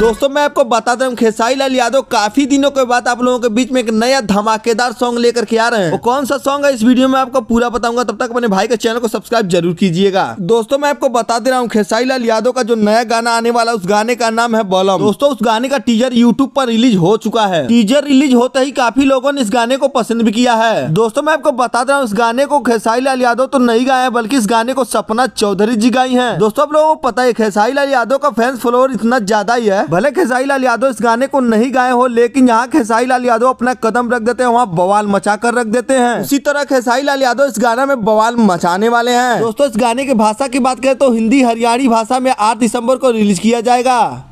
दोस्तों मैं आपको बता दूं खेसाई लाल यादव काफी दिनों के बाद आप लोगों के बीच में एक नया धमाकेदार सॉन्ग लेकर के आ रहे हैं वो कौन सा सॉन्ग है इस वीडियो में आपको पूरा बताऊंगा तब तक अपने भाई के चैनल को सब्सक्राइब जरूर कीजिएगा दोस्तों मैं आपको बता दे रहा हूँ खेसाई लाल यादव का जो नया गाना आने वाला उस गाने का नाम है बोलम दोस्तों उस गाने का टीजर यूट्यूब पर रिलीज हो चुका है टीजर रिलीज होते ही काफी लोगों ने इस गाने को पसंद भी किया है दोस्तों मैं आपको बता दे रहा हूँ इस गाने को खेसाई लाल यादव तो नहीं गाए हैं बल्कि इस गाने को सपना चौधरी जी गाई है दोस्तों आप लोगों को पता है खेसाई लाल यादव का फैंस फॉलोअर इतना ज्यादा ही है भले खेसाई लाल यादव इस गाने को नहीं गाए हो लेकिन यहाँ खेसाई लाल यादव अपना कदम रख देते हैं वहाँ बवाल मचा कर रख देते हैं इसी तरह खेसाई लाल यादव इस गाना में बवाल मचाने वाले हैं दोस्तों इस गाने की भाषा की बात करें तो हिंदी हरियाणी भाषा में आठ दिसंबर को रिलीज किया जाएगा